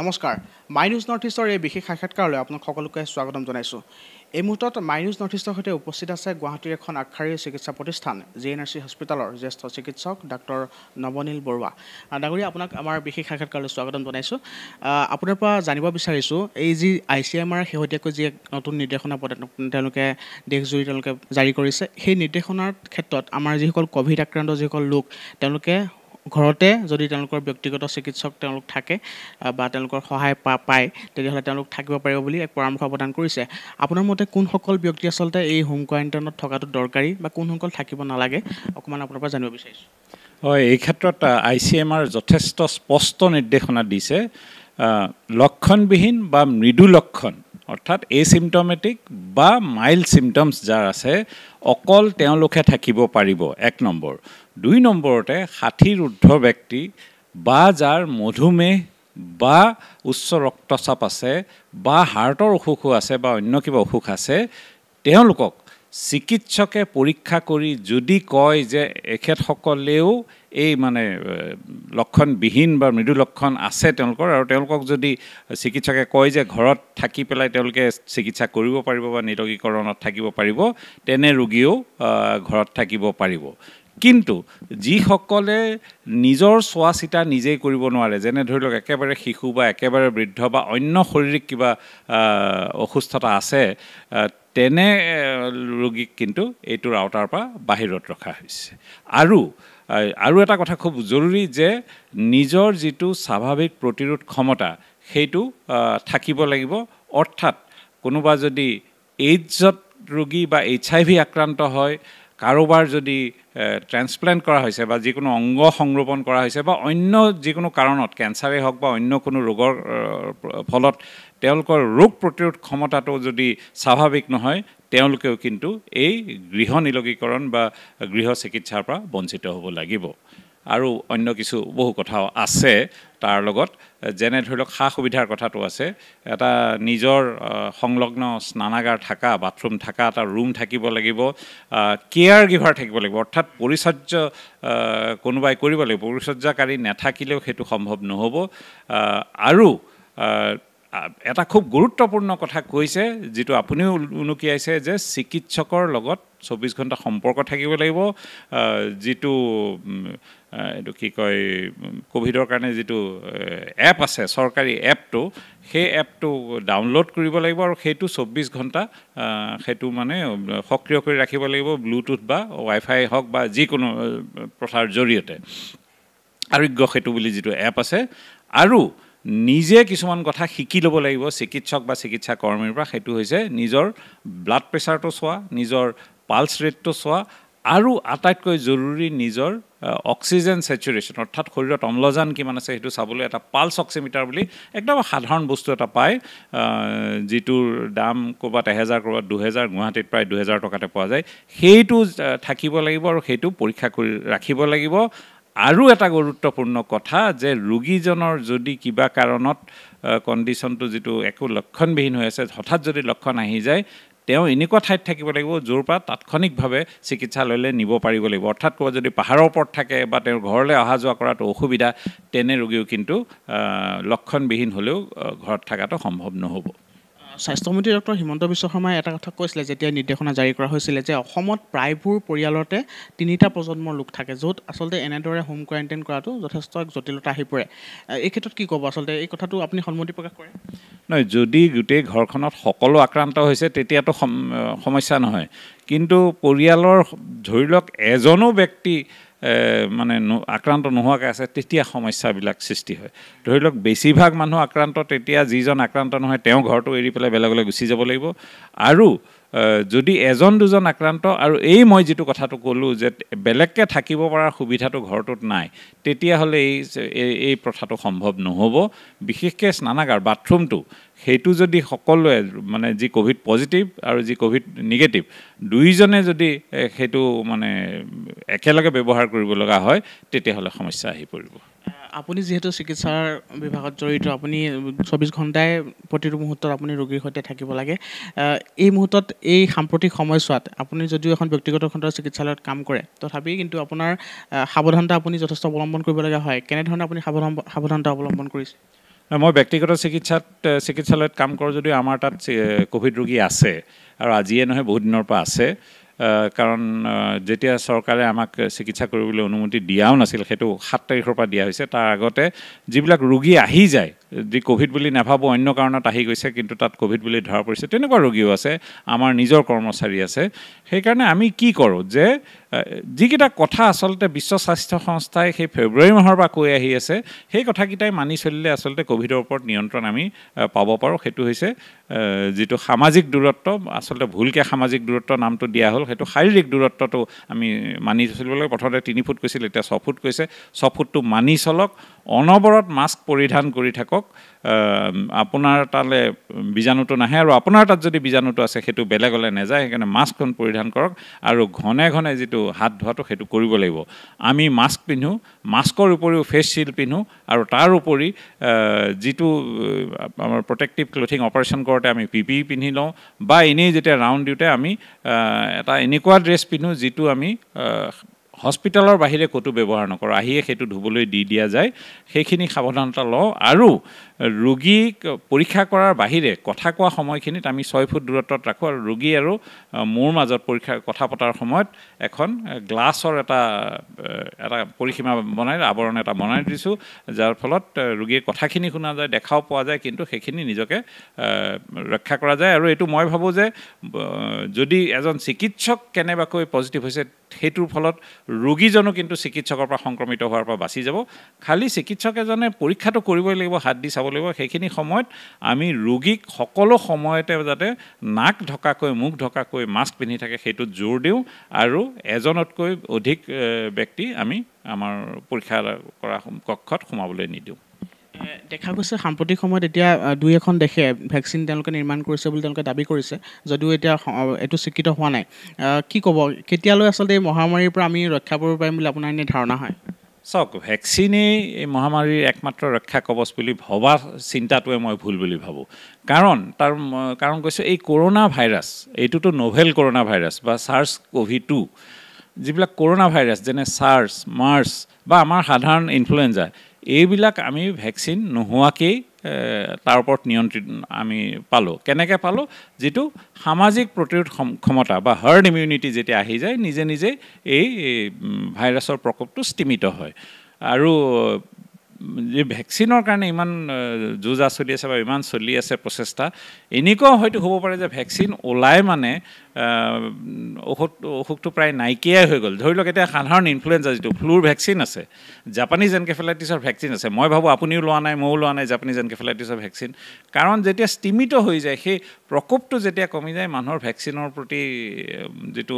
নমস্কাৰ মাই news north ইষ্টৰ এই বিশেষ সাক্ষাৎকাৰলৈ আপোনাক সকলোকে স্বাগতম জনাইছোঁ এই মুহূৰ্তত মাই নিউজ নৰ্থ ইষ্টৰ সৈতে উপস্থিত আছে গুৱাহাটীৰ এখন আগশাৰীৰ চিকিৎসা প্ৰতিষ্ঠান জে এন আৰ চি হস্পিটেলৰ জ্যেষ্ঠ চিকিৎসক ডাক্তৰ নৱনীল বৰুৱা ডাঙৰীয়া আপোনাক আমাৰ বিশেষ সাক্ষাৎকাৰলৈ স্বাগতম জনাইছোঁ আপোনাৰ পৰা জানিব বিচাৰিছোঁ এই যি আই চি এম আৰ শেহতীয়াকৈ যি এক নতুন নিৰ্দেশনা তেওঁলোকে দেশজুৰি তেওঁলোকে জাৰি কৰিছে সেই নিৰ্দেশনাৰ ক্ষেত্ৰত আমাৰ যিসকল ক'ভিড আক্ৰান্ত যিসকল লোক তেওঁলোকে ঘৰতে যদি তেওঁলোকৰ ব্যক্তিগত চিকিৎসক তেওঁলোক থাকে বা তেওঁলোকৰ সহায় পা পায় তেতিয়াহ'লে তেওঁলোক থাকিব পাৰিব বুলি এক পৰামৰ্শ প্ৰদান কৰিছে আপোনাৰ মতে কোনসকল ব্যক্তি আচলতে এই হোম কোৱাৰেণ্টাইনত থকাটো দৰকাৰী বা কোনসকল থাকিব নালাগে অকণমান আপোনাৰ পৰা জানিব বিচাৰিছোঁ হয় এই ক্ষেত্ৰত আই চি এম আৰ যথেষ্ট স্পষ্ট নিৰ্দেশনা দিছে লক্ষণবিহীন বা মৃদু লক্ষণ অৰ্থাৎ এ চিমটমেটিক বা মাইল্ড চিমটমছ যাৰ আছে অকল তেওঁলোকে থাকিব পাৰিব এক নম্বৰ দুই নম্বৰতে ষাঠি ৰুদ্ধ ব্যক্তি বা যাৰ মধুমেহ বা উচ্চ ৰক্তচাপ আছে বা হাৰ্টৰ অসুখো আছে বা অন্য কিবা অসুখ আছে তেওঁলোকক চিকিৎসকে পৰীক্ষা কৰি যদি কয় যে এখেতসকলেও এই মানে লক্ষণবিহীন বা মৃদু লক্ষণ আছে তেওঁলোকৰ আৰু তেওঁলোকক যদি চিকিৎসকে কয় যে ঘৰত থাকি পেলাই তেওঁলোকে চিকিৎসা কৰিব পাৰিব বা নিৰগীকৰণত থাকিব পাৰিব তেনে ৰোগীয়েও ঘৰত থাকিব পাৰিব কিন্তু যিসকলে নিজৰ চোৱা চিতা নিজেই কৰিব নোৱাৰে যেনে ধৰি লওক একেবাৰে শিশু বা একেবাৰে বৃদ্ধ বা অন্য শাৰীৰিক কিবা অসুস্থতা আছে তেনে ৰোগীক কিন্তু এইটোৰ আওতাৰ পৰা বাহিৰত ৰখা হৈছে আৰু আৰু এটা কথা খুব জৰুৰী যে নিজৰ যিটো স্বাভাৱিক প্ৰতিৰোধ ক্ষমতা সেইটো থাকিব লাগিব অৰ্থাৎ কোনোবা যদি এইডছত ৰোগী বা এইচ আই ভি আক্ৰান্ত হয় কাৰোবাৰ যদি ট্ৰেন্সপ্লেণ্ট কৰা হৈছে বা যিকোনো অংগ সংৰোপণ কৰা হৈছে বা অন্য যিকোনো কাৰণত কেঞ্চাৰেই হওক বা অন্য কোনো ৰোগৰ ফলত তেওঁলোকৰ ৰোগ প্ৰতিৰোধ ক্ষমতাটো যদি স্বাভাৱিক নহয় তেওঁলোকেও কিন্তু এই গৃহ নিলগীকৰণ বা গৃহ চিকিৎসাৰ পৰা বঞ্চিত হ'ব লাগিব আৰু অন্য কিছু বহু কথাও আছে তাৰ লগত যেনে ধৰি লওক সা সুবিধাৰ কথাটো আছে এটা নিজৰ সংলগ্ন স্নানাগাৰ থকা বাথৰুম থকা এটা ৰুম থাকিব লাগিব কেয়াৰ গিভাৰ থাকিব লাগিব অৰ্থাৎ পৰিচৰ্য কোনোবাই কৰিব লাগিব পৰিচৰ্যাকাৰী নাথাকিলেও সেইটো সম্ভৱ নহ'ব আৰু এটা খুব গুৰুত্বপূৰ্ণ কথা কৈছে যিটো আপুনিও উনুকিয়াইছে যে চিকিৎসকৰ লগত চৌব্বিছ ঘণ্টা সম্পৰ্ক থাকিব লাগিব যিটো এইটো কি কয় ক'ভিডৰ কাৰণে যিটো এপ আছে চৰকাৰী এপটো সেই এপটো ডাউনলোড কৰিব লাগিব আৰু সেইটো চৌব্বিছ ঘণ্টা সেইটো মানে সক্ৰিয় কৰি ৰাখিব লাগিব ব্লুটুথ বা ৱাইফাই হওক বা যিকোনো প্ৰথাৰ জৰিয়তে আৰোগ্য সেতু বুলি যিটো এপ আছে আৰু নিজে কিছুমান কথা শিকি ল'ব লাগিব চিকিৎসক বা চিকিৎসা কৰ্মীৰ পৰা সেইটো হৈছে নিজৰ ব্লাড প্ৰেছাৰটো চোৱা নিজৰ পালছ ৰেটটো চোৱা আৰু আটাইতকৈ জৰুৰী নিজৰ অক্সিজেন ছেচুৰেশ্যন অৰ্থাৎ শৰীৰত অম্লজান কিমান আছে সেইটো চাবলৈ এটা পালছ অক্সিমিটাৰ বুলি একদম সাধাৰণ বস্তু এটা পায় যিটোৰ দাম ক'ৰবাত এহেজাৰ ক'ৰবাত দুহেজাৰ গুৱাহাটীত প্ৰায় দুহেজাৰ টকাতে পোৱা যায় সেইটো থাকিব লাগিব আৰু সেইটো পৰীক্ষা কৰি ৰাখিব লাগিব আৰু এটা গুৰুত্বপূৰ্ণ কথা যে ৰোগীজনৰ যদি কিবা কাৰণত কণ্ডিশ্যনটো যিটো একো লক্ষণবিহীন হৈ আছে হঠাৎ যদি লক্ষণ আহি যায় তেওঁ এনেকুৱা ঠাইত থাকিব লাগিব য'ৰ পৰা তাৎক্ষণিকভাৱে চিকিৎসালয়লৈ নিব পাৰিব লাগিব অৰ্থাৎ ক'ৰবাত যদি পাহাৰৰ ওপৰত থাকে বা তেওঁৰ ঘৰলৈ অহা যোৱা কৰাটো অসুবিধা তেনে ৰোগীও কিন্তু লক্ষণবিহীন হ'লেও ঘৰত থকাটো সম্ভৱ নহ'ব স্বাস্থ্যমন্ত্ৰী ডক্টৰ হিমন্ত বিশ্ব শৰ্মাই এটা কথা কৈছিলে যেতিয়া নিৰ্দেশনা জাৰি কৰা হৈছিলে যে অসমত প্ৰায়বোৰ পৰিয়ালতে তিনিটা প্ৰজন্মৰ লোক থাকে য'ত আচলতে এনেদৰে হোম কোৱাৰেণ্টাইন কৰাটো যথেষ্ট এক জটিলতা আহি পৰে এই ক্ষেত্ৰত কি ক'ব আচলতে এই কথাটো আপুনি সন্মতি প্ৰকাশ কৰে নহয় যদি গোটেই ঘৰখনত সকলো আক্ৰান্ত হৈছে তেতিয়াতো সমস্যা নহয় কিন্তু পৰিয়ালৰ ধৰি লওক এজনো ব্যক্তি মানে আক্ৰান্ত নোহোৱাকৈ আছে তেতিয়া সমস্যাবিলাক সৃষ্টি হয় ধৰি লওক বেছিভাগ মানুহ আক্ৰান্ত তেতিয়া যিজন আক্ৰান্ত নহয় তেওঁ ঘৰটো এৰি পেলাই বেলেগলৈ গুচি যাব লাগিব আৰু যদি এজন দুজন আক্ৰান্ত আৰু এই মই যিটো কথাটো ক'লোঁ যে বেলেগকৈ থাকিব পৰাৰ সুবিধাটো ঘৰটোত নাই তেতিয়াহ'লে এই এই প্ৰথাটো সম্ভৱ নহ'ব বিশেষকৈ স্নানাগাৰ বাথৰুমটো সেইটো যদি সকলোৱে মানে যি ক'ভিড পজিটিভ আৰু যি ক'ভিড নিগেটিভ দুয়োজনে যদি সেইটো মানে একেলগে ব্যৱহাৰ কৰিব লগা হয় তেতিয়াহ'লে সমস্যা আহি পৰিব আপুনি যিহেতু চিকিৎসাৰ বিভাগত জড়িত আপুনি চৌব্বিছ ঘণ্টাই প্ৰতিটো মুহূৰ্তত আপুনি ৰোগীৰ সৈতে থাকিব লাগে এই মুহূৰ্তত এই সাম্প্ৰতিক সময়ছোৱাত আপুনি যদিও এখন ব্যক্তিগত খণ্ডৰ চিকিৎসালয়ত কাম কৰে তথাপি কিন্তু আপোনাৰ সাৱধানতা আপুনি যথেষ্ট অৱলম্বন কৰিবলগীয়া হয় কেনেধৰণে আপুনি সাৱধান সাৱধানতা অৱলম্বন কৰিছে মই ব্যক্তিগত চিকিৎসাত চিকিৎসালয়ত কাম কৰোঁ যদিও আমাৰ তাত ক'ভিড ৰোগী আছে আৰু আজিয়ে নহয় বহুত দিনৰ পৰা আছে কাৰণ যেতিয়া চৰকাৰে আমাক চিকিৎসা কৰিবলৈ অনুমতি দিয়াও নাছিল সেইটো সাত তাৰিখৰ পৰা দিয়া হৈছে তাৰ আগতে যিবিলাক ৰোগী আহি যায় যি ক'ভিড বুলি নাভাবোঁ অন্য কাৰণত আহি গৈছে কিন্তু তাত ক'ভিড বুলি ধৰা পৰিছে তেনেকুৱা ৰোগীও আছে আমাৰ নিজৰ কৰ্মচাৰী আছে সেইকাৰণে আমি কি কৰোঁ যে যিকেইটা কথা আচলতে বিশ্ব স্বাস্থ্য সংস্থাই সেই ফেব্ৰুৱাৰী মাহৰ পৰা কৈ আহি আছে সেই কথাকেইটাই মানি চলিলে আচলতে ক'ভিডৰ ওপৰত নিয়ন্ত্ৰণ আমি পাব পাৰোঁ সেইটো হৈছে যিটো সামাজিক দূৰত্ব আচলতে ভুলকৈ সামাজিক দূৰত্ব নামটো দিয়া হ'ল সেইটো শাৰীৰিক দূৰত্বটো আমি মানি চলিব লাগে প্ৰথমতে তিনি ফুট কৈছিল এতিয়া ছফুট কৈছে ছফুটটো মানি চলক অনবৰত মাস্ক পৰিধান কৰি থাকক আপোনাৰ তালৈ বীজাণুটো নাহে আৰু আপোনাৰ তাত যদি বীজাণুটো আছে সেইটো বেলেগলৈ নাযায় সেইকাৰণে মাস্কখন পৰিধান কৰক আৰু ঘনে ঘনে যিটো হাত ধোৱাটো সেইটো কৰিব লাগিব আমি মাস্ক পিন্ধো মাস্কৰ উপৰিও ফেচ শ্বিল্ড পিন্ধো আৰু তাৰ উপৰি যিটো আমাৰ প্ৰটেক্টিভ ক্লথিং অপাৰেশ্যন কৰোঁতে আমি পি পি পিন্ধি লওঁ বা এনেই যেতিয়া ৰাউণ্ড দিওঁতে আমি এটা এনেকুৱা ড্ৰেছ পিন্ধো যিটো আমি হস্পিটেলৰ বাহিৰে ক'তো ব্যৱহাৰ নকৰোঁ আহিয়ে সেইটো ধুবলৈ দি দিয়া যায় সেইখিনি সাৱধানতা লওঁ আৰু ৰোগীক পৰীক্ষা কৰাৰ বাহিৰে কথা কোৱা সময়খিনিত আমি ছয় ফুট দূৰত্বত ৰাখোঁ আৰু ৰোগী আৰু মোৰ মাজত পৰীক্ষা কথা পতাৰ সময়ত এখন গ্লাছৰ এটা এটা পৰিসীমা বনাই আৱৰণ এটা বনাই দিছোঁ যাৰ ফলত ৰোগীৰ কথাখিনি শুনা যায় দেখাও পোৱা যায় কিন্তু সেইখিনি নিজকে ৰক্ষা কৰা যায় আৰু এইটো মই ভাবোঁ যে যদি এজন চিকিৎসক কেনেবাকৈ পজিটিভ হৈছে সেইটোৰ ফলত ৰোগীজনো কিন্তু চিকিৎসকৰ পৰা সংক্ৰমিত হোৱাৰ পৰা বাচি যাব খালি চিকিৎসক এজনে পৰীক্ষাটো কৰিবই লাগিব হাত দি চাব লাগিব সেইখিনি সময়ত আমি ৰোগীক সকলো সময়তে যাতে নাক ঢকাকৈ মুখ ঢকাকৈ মাস্ক পিন্ধি থাকে সেইটোত জোৰ দিওঁ আৰু এজনতকৈ অধিক ব্যক্তি আমি আমাৰ পৰীক্ষা কৰা কক্ষত সোমাবলৈ নিদিওঁ দেখা গৈছে সাম্প্ৰতিক সময়ত এতিয়া দুই এখন দেশে ভেকচিন তেওঁলোকে নিৰ্মাণ কৰিছে বুলি তেওঁলোকে দাবী কৰিছে যদিও এতিয়া এইটো স্বীকৃত হোৱা নাই কি ক'ব কেতিয়ালৈ আচলতে এই মহামাৰীৰ পৰা আমি ৰক্ষা কৰিব পাৰিম বুলি আপোনাৰ এনেই ধাৰণা হয় চাওক ভেকচিনেই এই মহামাৰীৰ একমাত্ৰ ৰক্ষা কবচ বুলি ভবা চিন্তাটোৱে মই ভুল বুলি ভাবোঁ কাৰণ তাৰ কাৰণ কৈছে এই কৰোণা ভাইৰাছ এইটোতো নভেল কৰোণা ভাইৰাছ বা চাৰ্ছ কভিড টু যিবিলাক কৰোণা ভাইৰাছ যেনে চাৰ্ছ মাৰ্চ বা আমাৰ সাধাৰণ ইনফ্লুৱেঞ্জা এইবিলাক আমি ভেকচিন নোহোৱাকেই তাৰ ওপৰত নিয়ন্ত্ৰিত আমি পালোঁ কেনেকৈ পালোঁ যিটো সামাজিক প্ৰতিৰোধ ক্ষমতা বা হাৰ্ড ইমিউনিটি যেতিয়া আহি যায় নিজে নিজে এই ভাইৰাছৰ প্ৰকোপটো স্তীমিত হয় আৰু যি ভেকচিনৰ কাৰণে ইমান যুঁজা চলি আছে বা ইমান চলি আছে প্ৰচেষ্টা এনেকুৱাও হয়তো হ'ব পাৰে যে ভেকচিন ওলাই মানে ঔষধ অসুখটো প্ৰায় নাইকিয়াই হৈ গ'ল ধৰি লওক এতিয়া সাধাৰণ ইনফ্লুৱেঞ্জা যিটো ফ্লুৰ ভেকচিন আছে জাপানিজ এনকেফেলাইটিছৰ ভেকচিন আছে মই ভাবোঁ আপুনিও লোৱা নাই ময়ো লোৱা নাই জাপানিজ এনকেফেলাইটিছৰ ভেকচিন কাৰণ যেতিয়া স্তীমিত হৈ যায় সেই প্ৰকোপটো যেতিয়া কমি যায় মানুহৰ ভেকচিনৰ প্ৰতি যিটো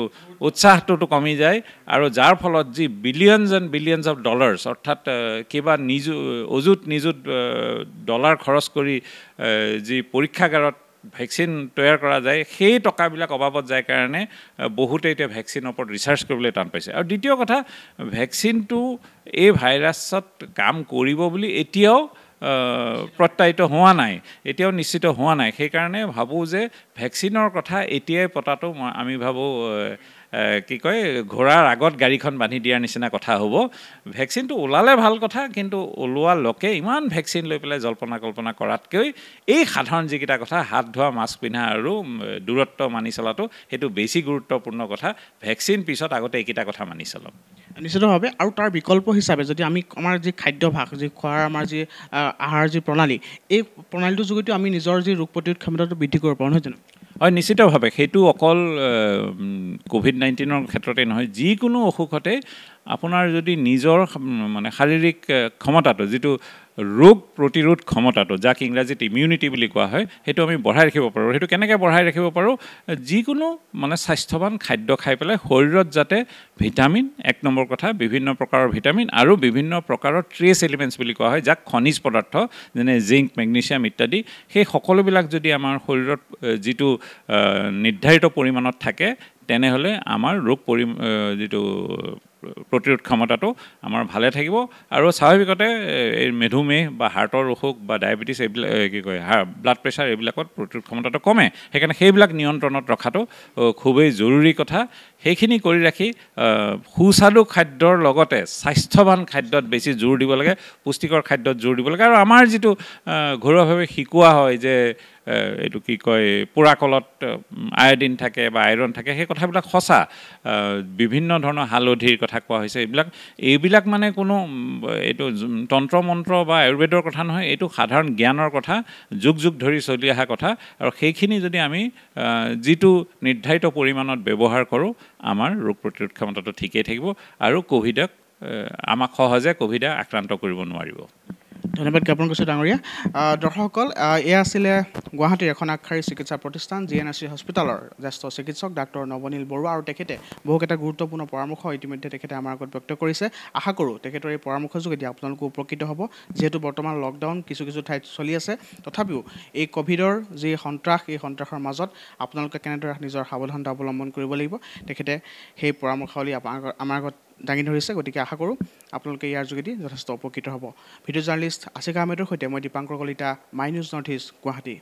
উৎসাহটোতো কমি যায় আৰু যাৰ ফলত যি billions and billions of dollars অৰ্থাৎ কিবা নিজু অযুত নিযুত ডলাৰ খৰচ কৰি যি পৰীক্ষাগাৰত ভেকচিন তৈয়াৰ কৰা যায় সেই টকাবিলাক অবাবত যায় কাৰণে বহুতে এতিয়া ভেকচিনৰ ওপৰত ৰিচাৰ্চ কৰিবলৈ টান পাইছে আৰু দ্বিতীয় কথা ভেকচিনটো এই ভাইৰাছত কাম কৰিব বুলি এতিয়াও প্ৰত্যায়িত হোৱা নাই এতিয়াও নিশ্চিত হোৱা নাই সেইকাৰণে ভাবোঁ যে ভেকচিনৰ কথা এতিয়াই পতাটো মই আমি ভাবোঁ কি কয় ঘোঁৰাৰ আগত গাড়ীখন বান্ধি দিয়াৰ নিচিনা কথা হ'ব ভেকচিনটো ওলালে ভাল কথা কিন্তু ওলোৱা লোকে ইমান ভেকচিন লৈ পেলাই জল্পনা কল্পনা কৰাতকৈ এই সাধাৰণ যিকেইটা কথা হাত ধোৱা মাস্ক পিন্ধা আৰু দূৰত্ব মানি চলাটো সেইটো বেছি গুৰুত্বপূৰ্ণ কথা ভেকচিন পিছত আগতে এইকেইটা কথা মানি চলাম নিশ্চিতভাৱে আৰু তাৰ বিকল্প হিচাপে যদি আমি আমাৰ যি খাদ্যভাস যি খোৱাৰ আমাৰ যি আহাৰ যি প্ৰণালী এই প্ৰণালীটোৰ যোগেদিও আমি নিজৰ যি ৰোগ প্ৰতিৰোধ ক্ষমতাটো বৃদ্ধি কৰিব পাৰোঁ নহয় জানো হয় নিশ্চিতভাৱে সেইটো অকল ক'ভিড নাইণ্টিনৰ ক্ষেত্ৰতে নহয় যিকোনো অসুখতে আপোনাৰ যদি নিজৰ মানে শাৰীৰিক ক্ষমতাটো যিটো ৰোগ প্ৰতিৰোধ ক্ষমতাটো যাক ইংৰাজীত ইমিউনিটি বুলি কোৱা হয় সেইটো আমি বঢ়াই ৰাখিব পাৰোঁ সেইটো কেনেকৈ বঢ়াই ৰাখিব পাৰোঁ যিকোনো মানে স্বাস্থ্যৱান খাদ্য খাই পেলাই শৰীৰত যাতে ভিটামিন এক নম্বৰ কথা বিভিন্ন প্ৰকাৰৰ ভিটামিন আৰু বিভিন্ন প্ৰকাৰৰ ট্ৰেছ এলিমেণ্টছ বুলি কোৱা হয় যাক খনিজ পদাৰ্থ যেনে জিংক মেগনেছিয়াম ইত্যাদি সেই সকলোবিলাক যদি আমাৰ শৰীৰত যিটো নিৰ্ধাৰিত পৰিমাণত থাকে তেনেহ'লে আমাৰ ৰোগ পৰি যিটো প্ৰতিৰোধ ক্ষমতাটো আমাৰ ভালে থাকিব আৰু স্বাভাৱিকতে এই মেধুমেহ বা হাৰ্টৰ অসুখ বা ডায়েবেটিছ এইবিলাক কি কয় ব্লাড প্ৰেছাৰ এইবিলাকত প্ৰতিৰোধ ক্ষমতাটো কমে সেইকাৰণে সেইবিলাক নিয়ন্ত্ৰণত ৰখাটো খুবেই জৰুৰী কথা সেইখিনি কৰি ৰাখি সুস্বাদু খাদ্যৰ লগতে স্বাস্থ্যৱান খাদ্যত বেছি জোৰ দিব লাগে পুষ্টিকৰ খাদ্যত জোৰ দিব লাগে আৰু আমাৰ যিটো ঘৰুৱাভাৱে শিকোৱা হয় যে এইটো কি কয় পোৰা কলত আয়ডিন থাকে বা আইৰণ থাকে সেই কথাবিলাক সঁচা বিভিন্ন ধৰণৰ হালধিৰ কথা কোৱা হৈছে এইবিলাক এইবিলাক মানে কোনো এইটো তন্ত্ৰ মন্ত্ৰ বা আয়ুৰ্বেদৰ কথা নহয় এইটো সাধাৰণ জ্ঞানৰ কথা যুগ যুগ ধৰি চলি অহা কথা আৰু সেইখিনি যদি আমি যিটো নিৰ্ধাৰিত পৰিমাণত ব্যৱহাৰ কৰোঁ আমাৰ ৰোগ প্ৰতিৰোধ ক্ষমতাটো ঠিকেই থাকিব আৰু ক'ভিডক আমাক সহজে ক'ভিডে আক্ৰান্ত কৰিব নোৱাৰিব ধন্যবাদ জ্ঞাপন কৰিছোঁ ডাঙৰীয়া দৰ্শকসকল এয়া আছিলে গুৱাহাটীৰ এখন আগশাৰী চিকিৎসা প্ৰতিষ্ঠান জি এন এছ চি হস্পিটেলৰ জ্যেষ্ঠ চিকিৎসক ডাক্তৰ নৱনীল বৰুৱা আৰু তেখেতে বহুকেইটা গুৰুত্বপূৰ্ণ পৰামৰ্শ ইতিমধ্যে তেখেতে আমাৰ আগত ব্যক্ত কৰিছে আশা কৰোঁ তেখেতৰ এই পৰামৰ্শ যোগেদি আপোনালোকো উপকৃত হ'ব যিহেতু বৰ্তমান লকডাউন কিছু কিছু ঠাইত চলি আছে তথাপিও এই ক'ভিডৰ যি সন্ত্ৰাস এই সন্ত্ৰাসৰ মাজত আপোনালোকে কেনেদৰে নিজৰ সাৱধানতা অৱলম্বন কৰিব লাগিব তেখেতে সেই পৰামৰ্শাৱলী আমাৰ আগত দাঙি ধৰিছে গতিকে আশা কৰোঁ আপোনালোকে ইয়াৰ যোগেদি যথেষ্ট উপকৃত হ'ব ভিডিঅ' জাৰ্ণালিষ্ট আছিকা আহমেদৰ সৈতে মই Dipankar Kalita my news North East Guwahati